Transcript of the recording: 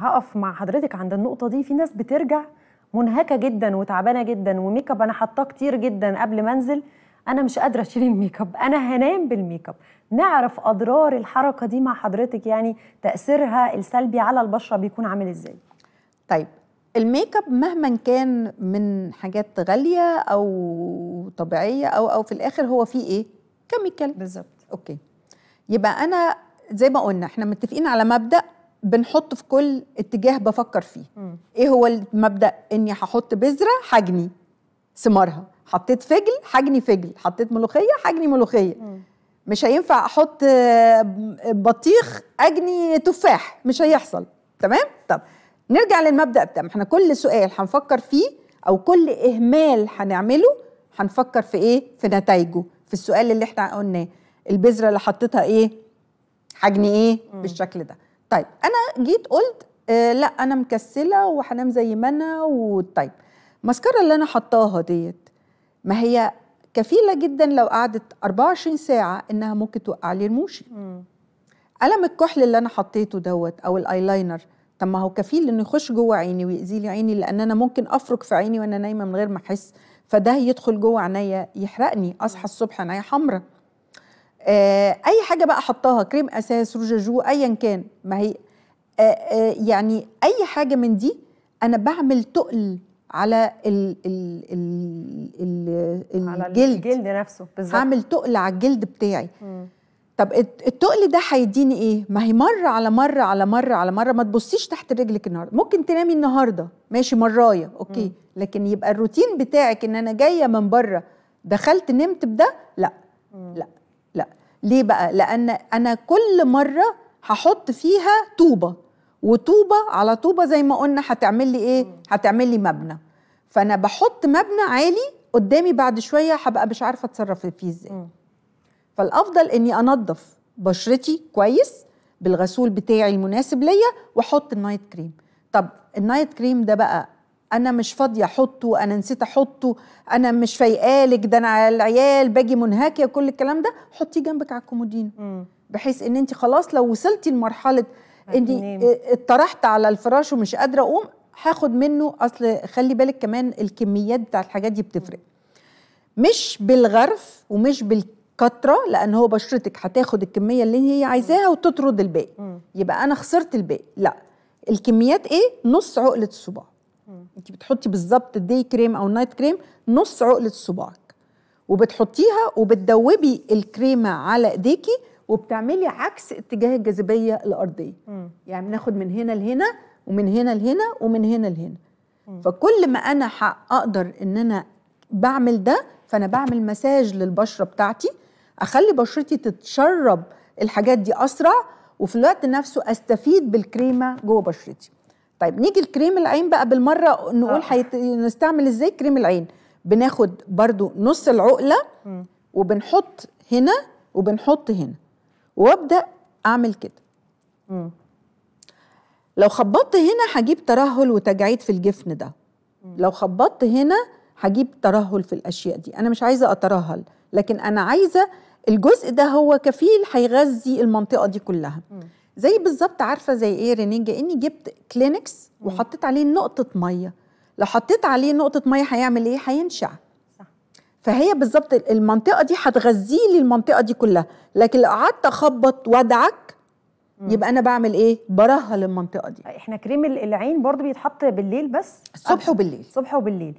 هقف مع حضرتك عند النقطه دي في ناس بترجع منهكه جدا وتعبانه جدا وميك اب انا حاطاه كتير جدا قبل ما انزل انا مش قادره اشيل الميك اب انا هنام بالميك اب نعرف اضرار الحركه دي مع حضرتك يعني تاثيرها السلبي على البشره بيكون عامل ازاي طيب الميك اب مهما كان من حاجات غاليه او طبيعيه او او في الاخر هو فيه ايه كيميكال بالظبط اوكي يبقى انا زي ما قلنا احنا متفقين على مبدا بنحط في كل اتجاه بفكر فيه م. ايه هو المبدا اني هحط بذره حجمي ثمارها حطيت فجل حجني فجل حطيت ملوخيه حجني ملوخيه م. مش هينفع احط آه، بطيخ اجني تفاح مش هيحصل تمام طب نرجع للمبدا بتاع احنا كل سؤال هنفكر فيه او كل اهمال هنعمله هنفكر في ايه في نتائجه في السؤال اللي احنا قلناه البذره اللي حطيتها ايه حجني ايه م. بالشكل ده طيب انا جيت قلت آه لا انا مكسله وهنام زي ما انا وطيب المسكره اللي انا حطاها ديت ما هي كفيله جدا لو قعدت 24 ساعه انها ممكن توقع لي رموشي قلم الكحل اللي انا حطيته دوت او الايلاينر طب ما هو كفيل انه يخش جوه عيني ويأذي لي عيني لان انا ممكن افرك في عيني وانا نايمه من غير ما احس فده يدخل جوه عينيا يحرقني اصحى الصبح عينيا حمراء آه، اي حاجه بقى حطاها كريم اساس جو ايا كان ما هي آه، آه، يعني اي حاجه من دي انا بعمل تقل على ال ال ال ال على الجلد الجلد نفسه بالظبط هعمل تقل على الجلد بتاعي م. طب التقل ده هيديني ايه؟ ما هي مره على مره على مره على مره ما تبصيش تحت رجلك النهارده، ممكن تنامي النهارده ماشي مرايه اوكي، م. لكن يبقى الروتين بتاعك ان انا جايه من بره دخلت نمت بده لا م. لا ليه بقى لان انا كل مره هحط فيها طوبه وطوبه على طوبه زي ما قلنا هتعمل لي ايه هتعمل لي مبنى فانا بحط مبنى عالي قدامي بعد شويه هبقى مش عارفه اتصرف فيه ازاي فالافضل اني انظف بشرتي كويس بالغسول بتاعي المناسب ليا واحط النايت كريم طب النايت كريم ده بقى انا مش فاضيه احطه انا نسيت احطه انا مش فايقالك ده انا العيال باجي منهكه كل الكلام ده حطيه جنبك على الكومودينو بحيث ان انت خلاص لو وصلتي لمرحله اني آه، اطرحت على الفراش ومش قادره اقوم هاخد منه اصل خلي بالك كمان الكميات بتاع الحاجات دي بتفرق مش بالغرف ومش بالكتره لان هو بشرتك هتاخد الكميه اللي هي عايزاها وتطرد الباقي يبقى انا خسرت الباقي لا الكميات ايه نص عقله الصباع انت بتحطي بالظبط الدي كريم او النايت كريم نص عقله صباعك وبتحطيها وبتدوبي الكريمه على ايديكي وبتعملي عكس اتجاه الجاذبيه الارضيه مم. يعني بناخد من هنا لهنا ومن هنا لهنا ومن هنا لهنا مم. فكل ما انا اقدر ان انا بعمل ده فانا بعمل مساج للبشره بتاعتي اخلي بشرتي تتشرب الحاجات دي اسرع وفي الوقت نفسه استفيد بالكريمه جوه بشرتي طيب نيجي لكريم العين بقى بالمره نقول آه. حيت... نستعمل ازاي كريم العين بناخد برضو نص العقله م. وبنحط هنا وبنحط هنا وابدا اعمل كده م. لو خبطت هنا هجيب ترهل وتجاعيد في الجفن ده م. لو خبطت هنا هجيب ترهل في الاشياء دي انا مش عايزه اترهل لكن انا عايزه الجزء ده هو كفيل هيغذي المنطقه دي كلها م. زي بالظبط عارفه زي ايه رينينجا اني جبت كلينكس وحطيت عليه نقطه ميه لو حطيت عليه نقطه ميه هيعمل ايه هينشع فهي بالظبط المنطقه دي هتغذيه لي المنطقه دي كلها لكن لو قعدت اخبط وادعك يبقى انا بعمل ايه برهل المنطقه دي احنا كريم العين برضو بيتحط بالليل بس الصبح وبالليل الصبح وبالليل